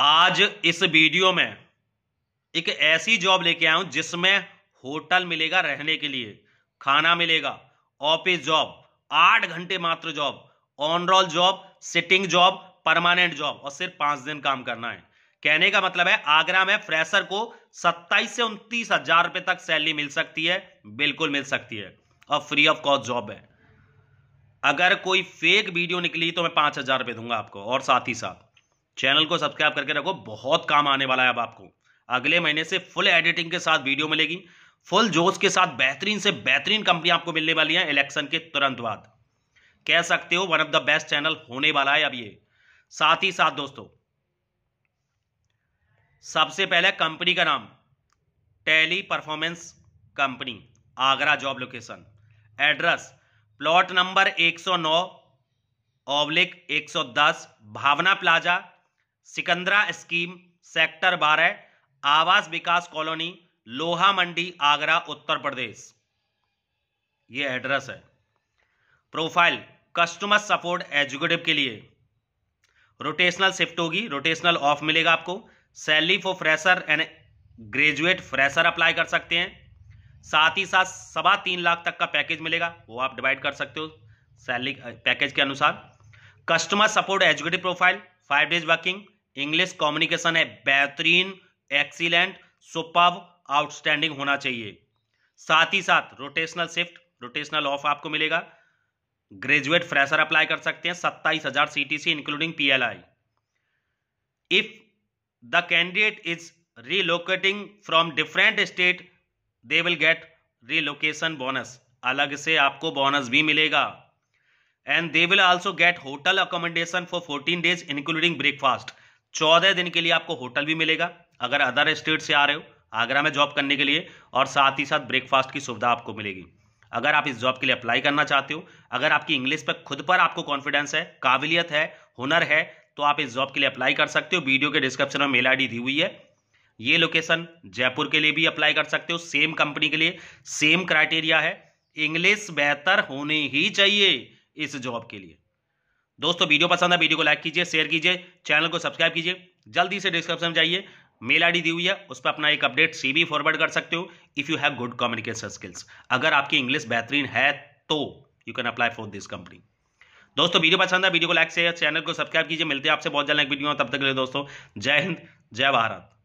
आज इस वीडियो में एक ऐसी जॉब लेके आया हूं जिसमें होटल मिलेगा रहने के लिए खाना मिलेगा ऑफिस जॉब आठ घंटे मात्र job on roll job sitting job permanent job और सिर्फ पांच दिन काम करना है कहने का मतलब है आगरा में फ्रेशर को सत्ताईस से उनतीस हजार रुपए तक सैलरी मिल सकती है बिल्कुल मिल सकती है और फ्री ऑफ कॉस्ट जॉब है अगर कोई फेक वीडियो निकली तो मैं पांच हजार रुपए दूंगा आपको और साथ ही साथ चैनल को सब्सक्राइब करके रखो बहुत काम आने वाला है अब आपको अगले महीने से फुल एडिटिंग के साथ वीडियो मिलेगी फुल जोश के साथ बेहतरीन से बेहतरीन कंपनी आपको मिलने वाली है इलेक्शन के तुरंत बाद कह सकते हो one of the best channel होने वाला है अब ये साथ ही साथ दोस्तों सबसे पहले कंपनी का नाम tele performance company Agra job location address plot number 109 oblique एक Bhavna plaza Sikandra scheme sector बारह आवास विकास कॉलोनी लोहा मंडी आगरा उत्तर प्रदेश ये एड्रेस है प्रोफाइल कस्टमर सपोर्ट एजुकेटिव के लिए रोटेशनल शिफ्ट होगी रोटेशनल ऑफ मिलेगा आपको salary for fresher and graduate fresher apply कर सकते हैं साथ ही साथ सवा तीन लाख तक का पैकेज मिलेगा वो आप डिवाइड कर सकते हो सैलरी पैकेज के अनुसार customer support executive profile five days working English communication है बेहतरीन एक्सीलेंट सुपर आउटस्टैंडिंग होना चाहिए साथ ही साथ रोटेशनल शिफ्ट रोटेशनल ऑफ आपको मिलेगा ग्रेजुएट फ्रेशर अप्लाई कर सकते हैं सत्ताईस हजार सी including PLI if the candidate is relocating from different state they will get relocation bonus अलग से आपको बोनस भी मिलेगा and they will also get hotel accommodation for fourteen days including breakfast चौदह दिन के लिए आपको होटल भी मिलेगा अगर अदर स्टेट से आ रहे हो आगरा में जॉब करने के लिए और साथ ही साथ ब्रेकफास्ट की सुविधा आपको मिलेगी अगर आप इस जॉब के लिए अप्लाई करना चाहते हो अगर आपकी इंग्लिश पर खुद पर आपको कॉन्फिडेंस है काबिलियत है हुनर है तो आप इस जॉब के लिए अप्लाई कर सकते हो वीडियो के डिस्क्रिप्शन में मेल आई दी हुई है ये लोकेशन जयपुर के लिए भी अप्लाई कर सकते हो सेम कंपनी के लिए सेम क्राइटेरिया है इंग्लिश बेहतर होनी ही चाहिए इस जॉब के लिए दोस्तों वीडियो पसंद है वीडियो को लाइक कीजिए शेयर कीजिए चैनल को सब्सक्राइब कीजिए जल्दी से डिस्क्रिप्शन में जाइए मेल आईडी दी हुई है उस पर अपना एक अपडेट भी फॉरवर्ड कर सकते हो if you have good communication skills अगर आपकी इंग्लिश बेहतरीन है तो you can apply for this company दोस्तों वीडियो पसंद है वीडियो को लाइक शेयर चैनल को सब्सक्राइब कीजिए मिलते हैं आपसे बहुत जल्द एक वीडियो तब तक के लिए दोस्तों जय हिंद जय भारत